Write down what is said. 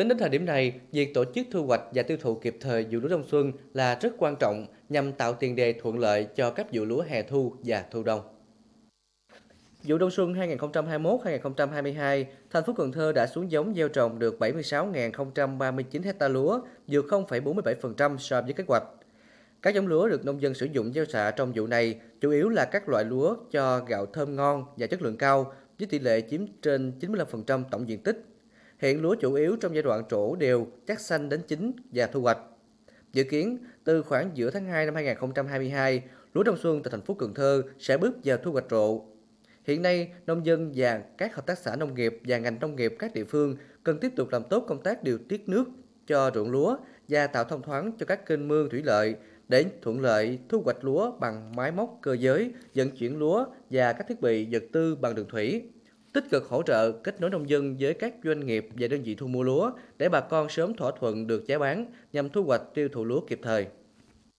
Tính đến thời điểm này, việc tổ chức thu hoạch và tiêu thụ kịp thời vụ lúa đông xuân là rất quan trọng nhằm tạo tiền đề thuận lợi cho các vụ lúa hè thu và thu đông. Vụ đông xuân 2021-2022, thành phố Cần Thơ đã xuống giống gieo trồng được 76.039 hecta lúa, vượt 0,47% so với kế hoạch. Các giống lúa được nông dân sử dụng gieo xạ trong vụ này chủ yếu là các loại lúa cho gạo thơm ngon và chất lượng cao, với tỷ lệ chiếm trên 95% tổng diện tích Hiện lúa chủ yếu trong giai đoạn trổ đều chắc xanh đến chín và thu hoạch. Dự kiến từ khoảng giữa tháng 2 năm 2022, lúa đông xuân tại thành phố Cần Thơ sẽ bước vào thu hoạch rộ. Hiện nay, nông dân và các hợp tác xã nông nghiệp và ngành nông nghiệp các địa phương cần tiếp tục làm tốt công tác điều tiết nước cho ruộng lúa và tạo thông thoáng cho các kênh mương thủy lợi để thuận lợi thu hoạch lúa bằng máy móc cơ giới, vận chuyển lúa và các thiết bị vật tư bằng đường thủy tích cực hỗ trợ kết nối nông dân với các doanh nghiệp và đơn vị thu mua lúa để bà con sớm thỏa thuận được giá bán nhằm thu hoạch tiêu thụ lúa kịp thời.